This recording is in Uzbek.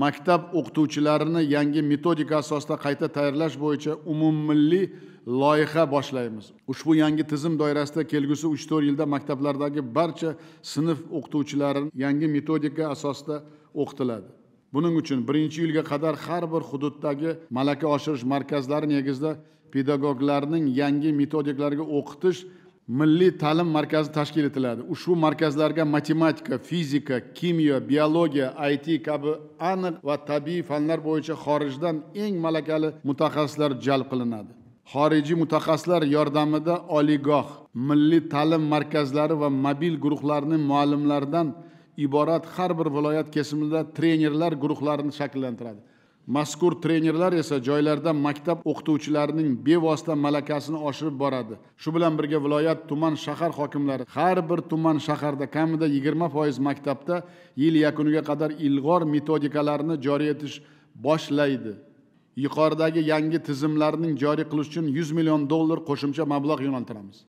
maktab o'qituvchilarini yangi metodika asosida qayta tayyorlash bo'yicha umummilliy loyiha boshlaymiz ushbu yangi tizim doirasida kelgusi uch to'rt yilda maktablardagi barcha sinf o'qituvchilari yangi metodika asosida o'qitiladi buning uchun birinchi yilga qadar har bir hududdagi malaka oshirish markazlari negizida pedagoglarning yangi metodikalarga o'qitish milliy ta'lim markazi tashkil etiladi ushbu markazlarga matematika fizika kimyo biologiya it kabi aniq va tabiiy fanlar bo'yicha xorijdan eng malakali mutaxassislar jalb qilinadi xorijiy mutaxassislar yordamida oliygoh milliy ta'lim markazlari va mobil guruhlarni muallimlardan iborat har bir viloyat kesimida trenerlar guruhlarini shakllantiradi mazkur trenerlar esa joylarda maktab o'qituvchilarining bevosita malakasini oshirib boradi shu bilan birga viloyat tuman shahar hokimlari har bir tuman shaharda kamida yigirma foiz maktabda yil yakuniga qadar ilg'or metodikalarni joriy etish boshlaydi yuqoridagi yangi tizimlarning joriy qilish uchun yuz million dollar qo'shimcha mablag' yo'naltiramiz